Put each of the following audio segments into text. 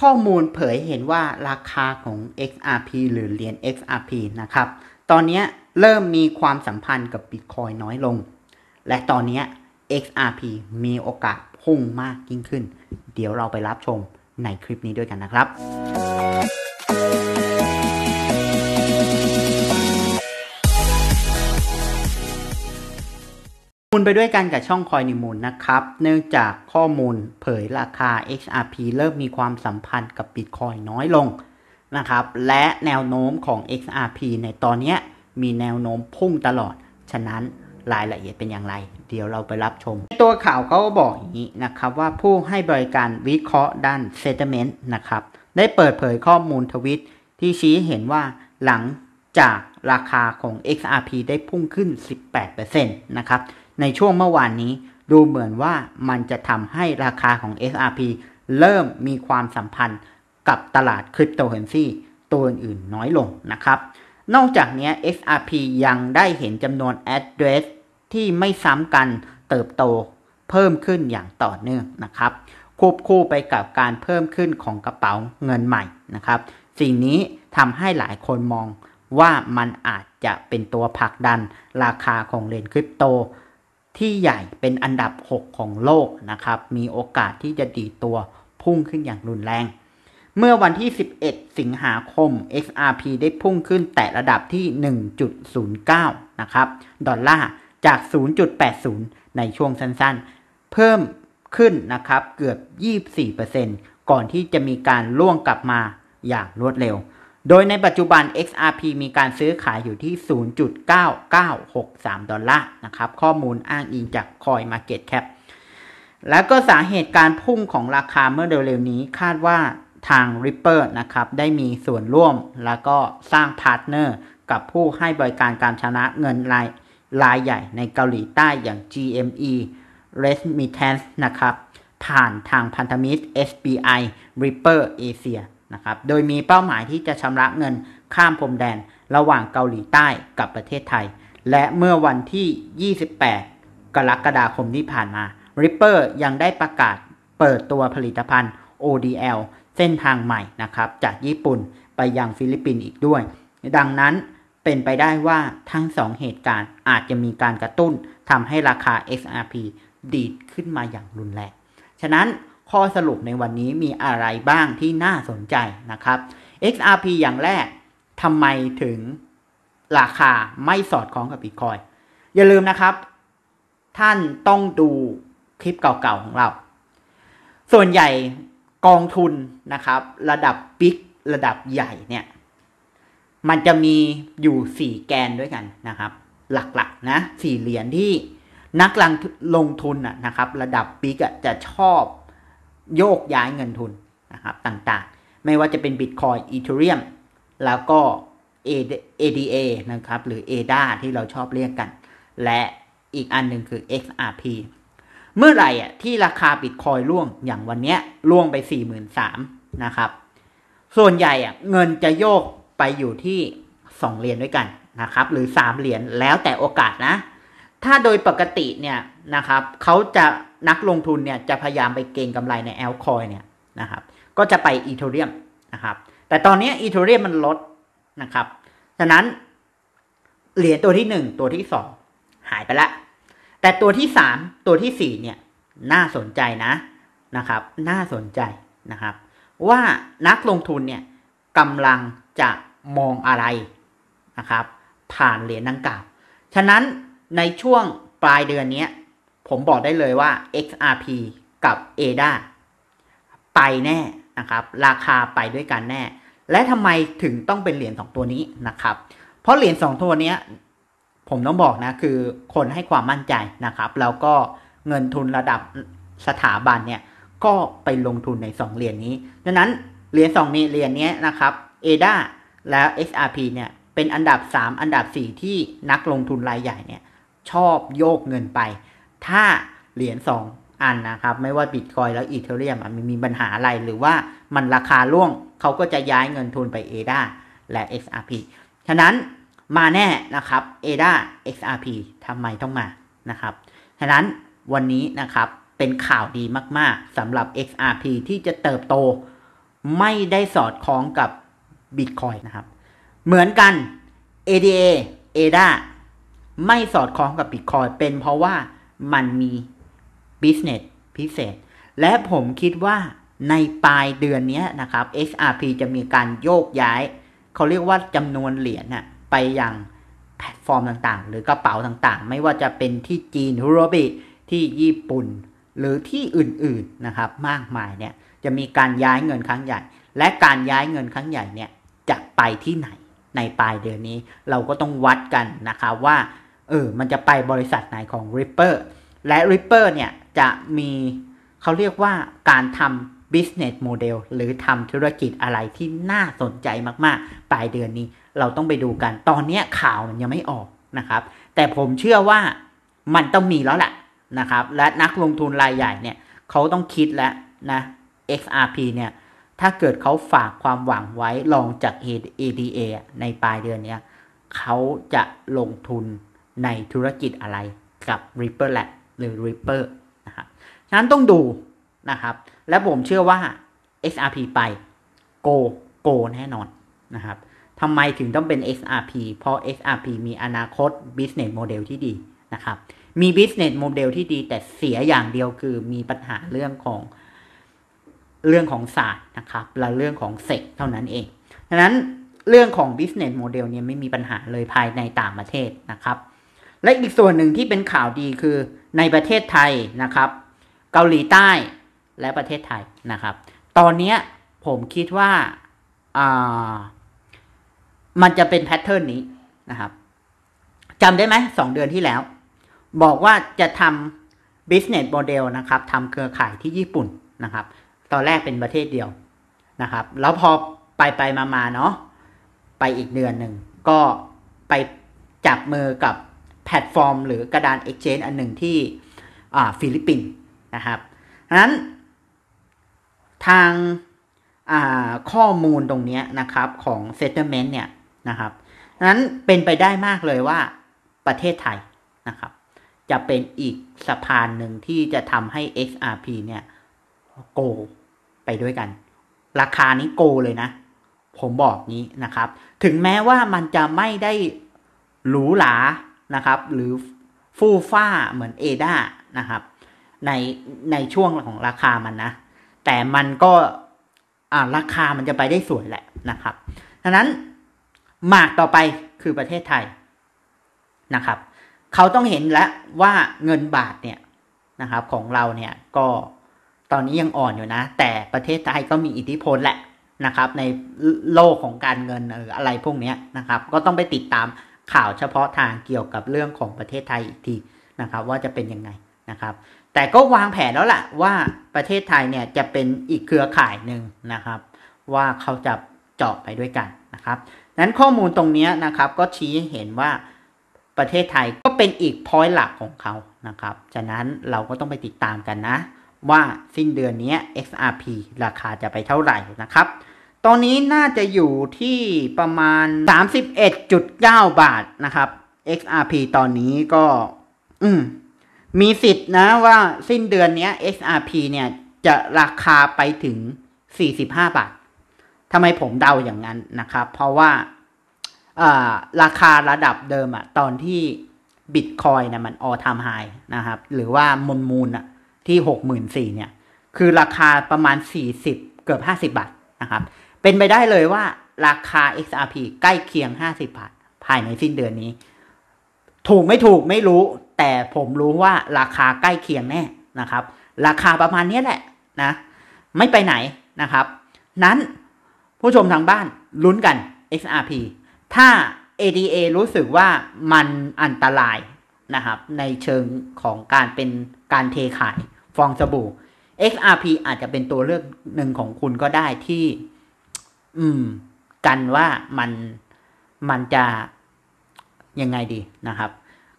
ข้อมูลเผยเห็นว่าราคาของ XRP หรือเหรียญ XRP นะครับ ตอนนี้เริ่มมีความสัมพันธ์กับ Bitcoin น้อยลง และตอนนี้ XRP มีโอกาสพุ่งมากยิ่งขึ้น เดี๋ยวเราไปรับชมในคลิปนี้ด้วยกันนะครับณไปด้วยกันกับช่องคอยนิมูลนะครับ เนื่องจากข้อมูลเผยราคา XRP เริ่มมีความสัมพันธ์กับ Bitcoin น้อยลงนะครับและแนวโน้มของ XRP ในตอนนี้มีแนวโน้มพุ่งตลอด ฉะนั้นรายละเอียดเป็นอย่างไร เดี๋ยวเราไปรับชม ตัวข่าวเขาบอกอย่างนี้นะครับว่าผู้ให้บริการวิเคราะห์ด้าน Settlement นะครับได้เปิดเผยข้อมูลทวิตที่ชี้เห็นว่าหลังจากราคาของ XRP ได้พุ่งขึ้น 18%นะครับในช่วงเมื่อวานนี้ดูเหมือนว่ามันจะทำให้ราคาของ XRP เริ่มมีความสัมพันธ์กับตลาดคริปโตเคอเรนซีตัวอื่นๆ น้อยลงนะครับ นอกจากนี้ XRP ยังได้เห็นจำนวน address ที่ไม่ซ้ำกันเติบโตเพิ่มขึ้นอย่างต่อเนื่องนะครับควบคู่ไปกับการเพิ่มขึ้นของกระเป๋าเงินใหม่นะครับ สิ่งนี้ทำให้หลายคนมองว่ามันอาจจะเป็นตัวผลักดันราคาของเหรียญคริปโตที่ใหญ่เป็นอันดับ 6 ของโลกนะครับ มีโอกาสที่จะดีตัวพุ่งขึ้นอย่างรุนแรง เมื่อวันที่ 11 สิงหาคม XRP ได้พุ่งขึ้นแต่ระดับที่ 1.09 นะครับ ดอลลาร์จาก 0.80 ในช่วงสั้นๆ เพิ่มขึ้นนะครับ เกือบ 24%ก่อนที่จะมีการล่วงกลับมาอย่างรวดเร็วโดยในปัจจุบัน XRP มีการซื้อขายอยู่ที่ 0.9963 ดอลลาร์ นะครับ ข้อมูลอ้างอิงจาก Coin Market Cap แล้วก็สาเหตุการพุ่งของราคาเมื่อเร็วๆนี้คาดว่าทาง Ripper นะครับได้มีส่วนร่วมแล้วก็สร้างพาร์ทเนอร์ กับผู้ให้บริการการชนะเงินรายรายใหญ่ในเกาหลีใต้อย่าง GME Remittance นะครับผ่านทางพันธมิตร SBI Ripper Asia นะครับโดยมีเป้าหมายที่จะชำระเงินข้ามพรมแดนระหว่างเกาหลีใต้กับประเทศไทย และเมื่อวันที่ 28 กรกฎาคมที่ผ่านมา Ripper ยังได้ประกาศเปิดตัวผลิตภัณฑ์ ODL เส้นทางใหม่นะครับจากญี่ปุ่นไปยังฟิลิปปินส์อีกด้วย ดังนั้นเป็นไปได้ว่าทั้งสองเหตุการณ์อาจจะมีการกระตุ้นทำให้ราคา XRP ดีดขึ้นมาอย่างรุนแรงฉะนั้นข้อสรุปในวันนี้มีอะไรบ้างที่น่าสนใจนะครับ XRP อย่างแรกทำไมถึงราคาไม่สอดคล้องกับบิตคอยอย่าลืมนะครับ ท่านต้องดูคลิปเก่าๆของเรา ส่วนใหญ่กองทุนนะครับ ระดับบิ๊กระดับใหญ่เนี่ย มันจะมีอยู่ 4 แกนด้วยกันนะครับ หลักๆนะสี่เหรียญที่นักลงทุนนะครับ ระดับบิ๊กจะชอบโยกย้ายเงินทุนนะครับต่างๆ ไม่ว่าจะเป็น Bitcoin Ethereum แล้วก็ ADA นะครับหรือ ADA ที่เราชอบเรียกกัน และอีกอันหนึ่งคือ XRP เมื่อไหร่อ่ะที่ราคาบิตคอยล่วงอย่างวันนี้ล่วงไป4 3 0 0 0นะครับ ส่วนใหญ่อ่ะเงินจะโยกไปอยู่ที่ 2เหรียญด้วยกันนะครับ หรือ3เหรียญแล้วแต่โอกาสนะถ้าโดยปกติเนี่ยนะครับ เขาจะนักลงทุนเนี่ยจะพยายามไปเก็งกำไรในแอลคอยเนี่ยนะครับ ก็จะไปอีเทเรียมนะครับ แต่ตอนนี้อีเทเรียมมันลดนะครับ ฉะนั้นเหรียญตัวที่ 1 ตัวที่ 2 หายไปละ แต่ตัวที่ 3 ตัวที่4เนี่ยน่าสนใจนะนะครับ น่าสนใจนะครับ ว่านักลงทุนเนี่ยกำลังจะมองอะไรนะครับ ผ่านเหรียญดังกล่าว ฉะนั้นในช่วงปลายเดือนนี้ ผมบอกได้เลยว่า XRP กับ ADA ไปแน่นะครับราคาไปด้วยกันแน่ และทำไมถึงต้องเป็นเหรียญสองตัวนี้นะครับ เพราะเหรียญสองตัวนี้ผมต้องบอกนะคือคนให้ความมั่นใจนะครับแล้วก็เงินทุนระดับสถาบันเนี่ยก็ไปลงทุนใน 2 เหรียญนนี้ ดังนั้นเหรียญ2นี้เหรียญนี้นะครับ ADA และ XRP เนี่ยเป็นอันดับ 3 อันดับ 4 ที่นักลงทุนรายใหญ่เนี่ยชอบโยกเงินไป ถ้าเหรียญ2อันนะครับ ไม่ว่าบิตคอยแล้วอีเทเรียมมันมีปัญหาอะไรหรือว่ามันราคาล่วงเขาก็จะย้ายเงินทุนไป ADA และ XRP ฉะนั้นมาแน่นะครับ ADA XRP ทำไมต้องมานะครับ ฉะนั้นวันนี้นะครับ เป็นข่าวดีมากๆสำหรับ XRP ที่จะเติบโต ไม่ได้สอดคล้องกับ Bitcoin นะครับ เหมือนกัน ADA ADA ไม่สอดคล้องกับบิตคอยเป็นเพราะว่ามันมีบิสเนสพิเศษ และผมคิดว่าในปลายเดือนนี้นะครับ XRP จะมีการโยกย้าย เขาเรียกว่าจำนวนเหรียญนะไปยังแพลตฟอร์มต่างๆ หรือกระเป๋าต่างๆ ไม่ว่าจะเป็นที่จีน ฮุโรบิ ที่ญี่ปุ่น หรือที่อื่นๆนะครับ มากมายเนี่ยจะมีการย้ายเงินครั้งใหญ่ และการย้ายเงินครั้งใหญ่เนี่ยจะไปที่ไหน ในปลายเดือนนี้ เราก็ต้องวัดกันนะคะว่าเออ มันจะไปบริษัทไหนของ Ripper และ Ripper เนี่ย จะมีเขาเรียกว่าการทำ business model หรือทำธุรกิจอะไรที่น่าสนใจมากๆ ปลายเดือนนี้เราต้องไปดูกัน ตอนนี้ข่าวมันยังไม่ออกนะครับ แต่ผมเชื่อว่ามันต้องมีแล้วแหละนะครับ และนักลงทุนรายใหญ่เนี่ยเขาต้องคิดแล้วนะ XRP เนี่ย ถ้าเกิดเขาฝากความหวังไว้ลองจาก ADA ในปลายเดือนนี้เขาจะลงทุนในธุรกิจอะไรกับ Ripple Lab หรือ Ripple นะครับฉะนั้นต้องดูนะครับ และผมเชื่อว่า XRP ไป Go Go แน่นอนนะครับ ทำไมถึงต้องเป็น XRP เพราะ XRP มีอนาคต business model ที่ดีนะครับ มี business model ที่ดีแต่เสียอย่างเดียวคือมีปัญหาเรื่องของเรื่องของศาสตร์นะครับ และเรื่องของเซกเท่านั้นเองดังนั้นเรื่องของ business model เนี่ยไม่มีปัญหาเลยภายในต่างประเทศนะครับและอีกส่วนหนึ่งที่เป็นข่าวดีคือในประเทศไทยนะครับ เกาหลีใต้และประเทศไทยนะครับ ตอนนี้ผมคิดว่าามันจะเป็นแพทเทิร์นนี้นะครับจำได้ไหมสองเดือนที่แล้ว บอกว่าจะทำบิสเนสโมเดลนะครับทำเครือข่ายที่ญี่ปุ่นนะครับตอนแรกเป็นประเทศเดียวนะครับ แล้วพอไปไปมามาเนาะไปอีกเดือนหนึ่ง ก็ไปจับมือกับแพลตฟอร์มหรือกระดาน Exchange อันหนึ่งที่ฟิลิปปินส์นะครับนั้น ทางาข้อมูลตรงนี้นะครับของ Settlement เนี่ยนะครับนั้นเป็นไปได้มากเลยว่า ประเทศไทยนะครับจะเป็นอีกสะพานหนึ่งที่จะทำให้ XRP เนี่ยโกไปด้วยกัน ราคานี้โกเลยนะ ผมบอกนี้นะครับ ถึงแม้ว่ามันจะไม่ได้หรูหรานะครับหรือฟูฟ้าเหมือนเอดานะครับในในช่วงของราคามันนะแต่มันก็ราคามันจะไปได้สวยแหละนะครับดังนั้นหมากต่อไปคือประเทศไทยนะครับเขาต้องเห็นแล้วว่าเงินบาทเนี่ยนะครับของเราเนี่ยก็ตอนนี้ยังอ่อนอยู่นะ แต่ประเทศไทยก็มีอิทธิพลแหละนะครับในโลกของการเงินหรืออะไรพวกนี้นะครับก็ต้องไปติดตามข่าวเฉพาะทางเกี่ยวกับเรื่องของประเทศไทยอีกทีนะครับ ว่าจะเป็นยังไงนะครับ แต่ก็วางแผนแล้วล่ะว่าประเทศไทยเนี่ยจะเป็นอีกเครือข่ายหนึ่งนะครับ ว่าเขาจะเจาะไปด้วยกันนะครับนั้นข้อมูลตรงนี้นะครับก็ชี้เห็นว่าประเทศไทยก็เป็นอีกพอยต์หลักของเขานะครับฉะนั้นเราก็ต้องไปติดตามกันนะ ว่าสิ้นเดือนนี้ XRP ราคาจะไปเท่าไหร่นะครับตอนนี้น่าจะอยู่ที่ประมาณ 31.9 บาทนะครับ XRP ตอนนี้ก็ อืมมีสิทธิ์นะ ว่าสิ้นเดือนนี้ XRP เนี่ยจะราคาไปถึง 45 บาท ทำไมผมเดาอย่างนั้นนะครับ เพราะว่าราคาระดับเดิมอะตอนที่บิตคอยนะมันออทามไฮนะครับหรือว่ามนมูลอะที่หกหมื่นสี่เนี่ย คือราคาประมาณสี่สิบเกือบห้าสิบาทนะครับเป็นไปได้เลยว่าราคา XRP ใกล้เคียง 50บาทภายในสิ้นเดือนนี้ ถูกไม่ถูกไม่รู้ แต่ผมรู้ว่าราคาใกล้เคียงแน่นะครับ ราคาประมาณนี้แหละนะไม่ไปไหนนะครับ นั้นผู้ชมทางบ้านลุ้นกัน XRP ถ้า ADA รู้สึกว่ามันอันตรายนะครับ ในเชิงของการเป็นการเทขาย ฟองสบู่ XRP อาจจะเป็นตัวเลือกหนึ่งของคุณก็ได้ที่อืมกันว่ามันมันจะยังไงดีนะครับ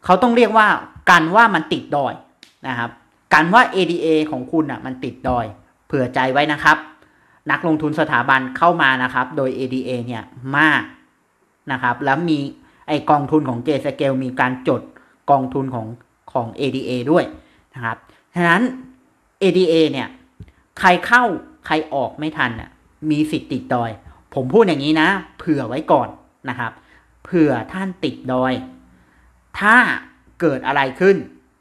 เขาต้องเรียกว่ากันว่ามันติดดอยนะครับ กันว่า ADA ของคุณอ่ะมันติดดอย เผื่อใจไว้นะครับ นักลงทุนสถาบันเข้ามานะครับ โดย ADA เนี่ยมากนะครับแล้วมีไอกองทุนของเจสเกลมีการจดกองทุนของของ ADA ด้วยนะครับฉะนั้น ADA เนี่ยใครเข้าใครออกไม่ทันอ่ะมีสิทธิ์ติดดอยผมพูดอย่างนี้นะ เผื่อไว้ก่อนนะครับ เผื่อท่านติดดอย ถ้าเกิดอะไรขึ้น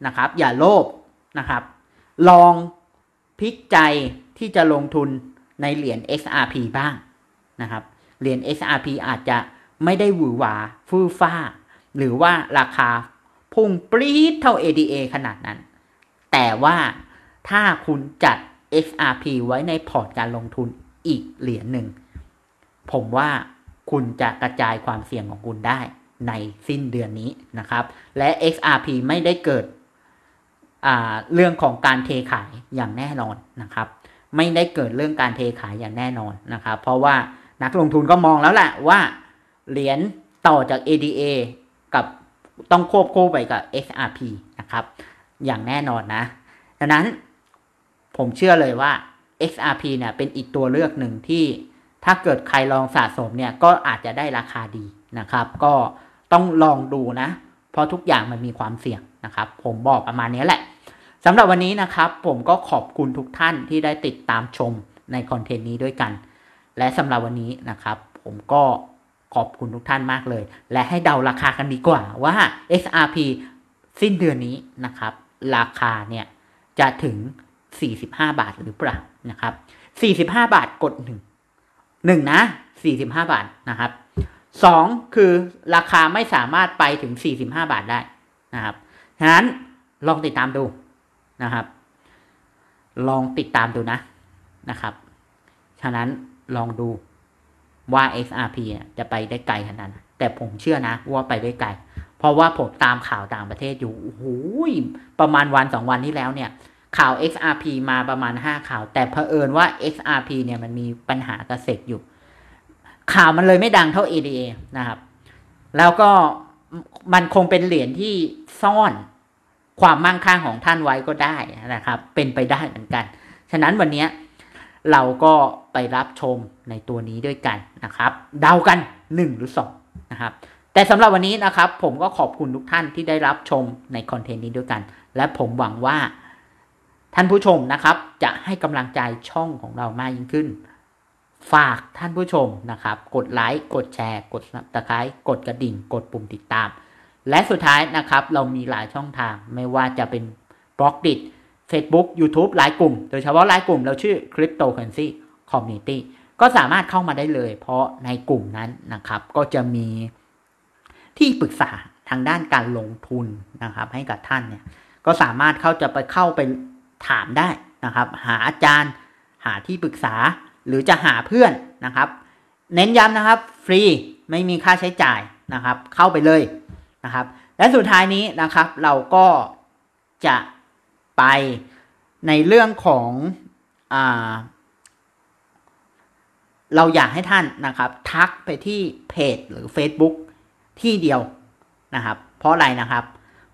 นะครับ อย่าโลภนะครับ ลองพิกใจที่จะลงทุนในเหรียญ XRP บ้างนะครับ เหรียญ XRP อาจจะไม่ได้หวือหวาฟื้ฟ้า หรือว่าราคาพุ่งปรี๊ดเท่า ADA ขนาดนั้น แต่ว่าถ้าคุณจัด XRP ไว้ในพอร์ตการลงทุนอีกเหรียญหนึ่งผมว่าคุณจะกระจายความเสี่ยงของคุณได้ในสิ้นเดือนนี้นะครับ และ XRP ไม่ได้เกิดเรื่องของการเทขายอย่างแน่นอนนะครับ ไม่ได้เกิดเรื่องการเทขายอย่างแน่นอนนะครับ เพราะว่านักลงทุนก็มองแล้วแหละว่าเหรียญต่อจาก ADA กับต้องควบคู่ไปกับ XRP นะครับอย่างแน่นอนนะ ดังนั้นผมเชื่อเลยว่า XRP เนี่ยเป็นอีกตัวเลือกหนึ่งที่ถ้าเกิดใครลองสะสมเนี่ยก็อาจจะได้ราคาดีนะครับ ก็ต้องลองดูนะเพราะทุกอย่างมันมีความเสี่ยงนะครับ ผมบอกประมาณนี้แหละสำหรับวันนี้นะครับ ผมก็ขอบคุณทุกท่านที่ได้ติดตามชมในคอนเทนต์นี้ด้วยกัน และสำหรับวันนี้นะครับ ผมก็ขอบคุณทุกท่านมากเลย และให้เดาราคากันดีกว่า ว่า XRP สิ้นเดือนนี้นะครับ ราคาเนี่ยจะถึง 45 บาทหรือเปล่านะครับ 45 บาทกด 1หนึ่งนะสี่สิบห้าบาทนะครับสองคือราคาไม่สามารถไปถึงสี่สิบห้าบาทได้นะครับฉะนั้นลองติดตามดูนะครับ ลองติดตามดูนะนะครับ ฉะนั้นลองดูว่า XRP จะไปได้ไกลขนาดนแต่ผมเชื่อนะว่าไปได้ไกล เพราะว่าผมตามข่าวต่างประเทศอยู่โอ้โหประมาณวันสองวันที่แล้วเนี่ยข่าว XRP มาประมาณ 5 ข่าว แต่เผอิญว่า XRP เนี่ยมันมีปัญหากระเสกอยู่ข่าวมันเลยไม่ดังเท่า ADA นะครับ แล้วก็มันคงเป็นเหรียญที่ซ่อนความมั่งคั่งของท่านไว้ก็ได้นะครับ เป็นไปได้เหมือนกันฉะนั้นวันนี้เราก็ไปรับชมในตัวนี้ด้วยกันนะครับ เดากัน1หรือ2นะครับ แต่สำหรับวันนี้นะครับ ผมก็ขอบคุณทุกท่านที่ได้รับชมในคอนเทนต์นี้ด้วยกัน และผมหวังว่าท่านผู้ชมนะครับ จะให้กำลังใจช่องของเรามากยิ่งขึ้น ฝากท่านผู้ชมนะครับ กดไลค์ กดแชร์ กดตะไคร้กดกระดิ่ง กดปุ่มติดตาม และสุดท้ายนะครับเรามีหลายช่องทางไม่ว่าจะเป็นบล็อกดิจ Facebook YouTube หลายกลุ่ม โดยเฉพาะหลายกลุ่มเราชื่อ Cryptocurrency Community ก็สามารถเข้ามาได้เลยเพราะในกลุ่มนั้นนะครับ ก็จะมีที่ปรึกษาทางด้านการลงทุนนะครับ ให้กับท่านเนี่ยก็สามารถเข้าจะไปเข้าไปถามได้นะครับ หาอาจารย์หาที่ปรึกษาหรือจะหาเพื่อนนะครับ เน้นย้ำนะครับฟรีไม่มีค่าใช้จ่ายนะครับ เข้าไปเลยนะครับ และสุดท้ายนี้นะครับ เราก็จะไปในเรื่องของอเราอยากให้ท่านนะครับ ทักไปที่เพจ หรือ Facebook ที่เดียวนะครับ เพราะอะไรนะครับ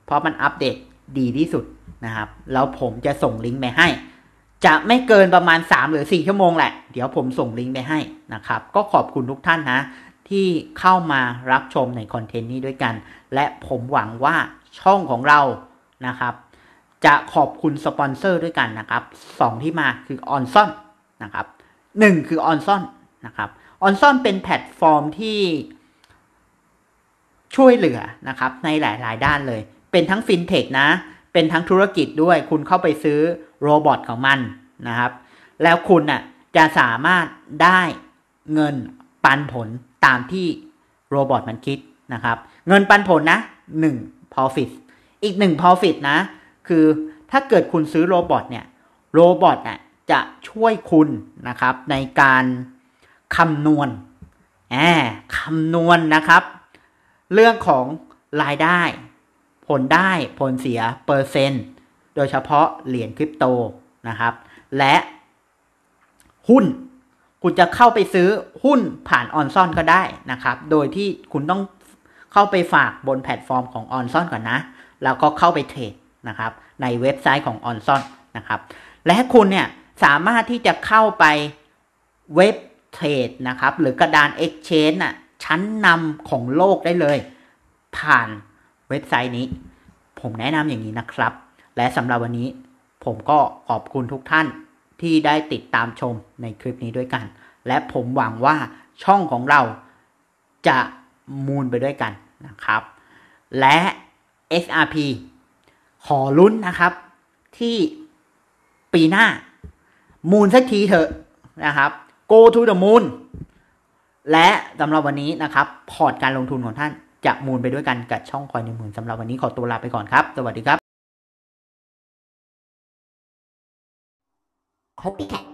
เพราะมันอัปเดตดีที่สุดนะครับแล้วผมจะส่งลิงก์ไปให้ จะไม่เกินประมาณ 3 หรือ4ชั่วโมงแหละ เดี๋ยวผมส่งลิงก์ไปให้นะครับ ก็ขอบคุณทุกท่านนะ ที่เข้ามารับชมในคอนเทนต์นี้ด้วยกัน และผมหวังว่าช่องของเรานะครับจะขอบคุณสปอนเซอร์ด้วยกันนะครับ 2 ที่มาคือออนซ่อนนะครับ1 คือออนซ่อนนะครับออนซ่อนเป็นแพลตฟอร์มที่ช่วยเหลือนะครับในหลาย ๆ ด้านเลย เป็นทั้งฟินเทคนะเป็นทั้งธุรกิจด้วยคุณเข้าไปซื้อโรบอทของมันนะครับ แล้วคุณน่ะจะสามารถได้เงินปันผลตามที่โรบอทมันคิดนะครับ เงินปันผลนะ 1 profit อีก 1 profit นะ คือถ้าเกิดคุณซื้อโรบอทเนี่ยโรบอทน่ะจะช่วยคุณนะครับในการคำนวณแอบคำนวณนนะครับ เรื่องของรายได้ผลได้ผลเสียเปอร์เซนต์โดยเฉพาะเหรียญคริปโตนะครับ และหุ้นคุณจะเข้าไปซื้อหุ้นผ่านออนซอนก็ได้นะครับ โดยที่คุณต้องเข้าไปฝากบนแพลตฟอร์มของออนซอนก่อนนะ แล้วก็เข้าไปเทรดนะครับ ในเว็บไซต์ของออนซอนนะครับ และคุณเนี่ยสามารถที่จะเข้าไปเว็บเทรดนะครับหรือกระดาน Exchange อ่ะชั้นนำของโลกได้เลย ผ่านเว็บไซต์นี้ ผมแนะนำอย่างนี้นะครับ และสำหรับวันนี้ผมก็ขอบคุณทุกท่านที่ได้ติดตามชมในคลิปนี้ด้วยกัน และผมหวังว่าช่องของเราจะมูลไปด้วยกันนะครับและ s r p ขอลุ้นนะครับ ที่ปีหน้า มูลสักทีเถอะนะครับ go to the moon และสำหรับวันนี้นะครับพอร์ตการลงทุนของท่านจะมูลไปด้วยกันกับช่องคอยในหมื่นสำหรับวันนี้ ขอตัวลาไปก่อนครับ สวัสดีครับ h o p y c a n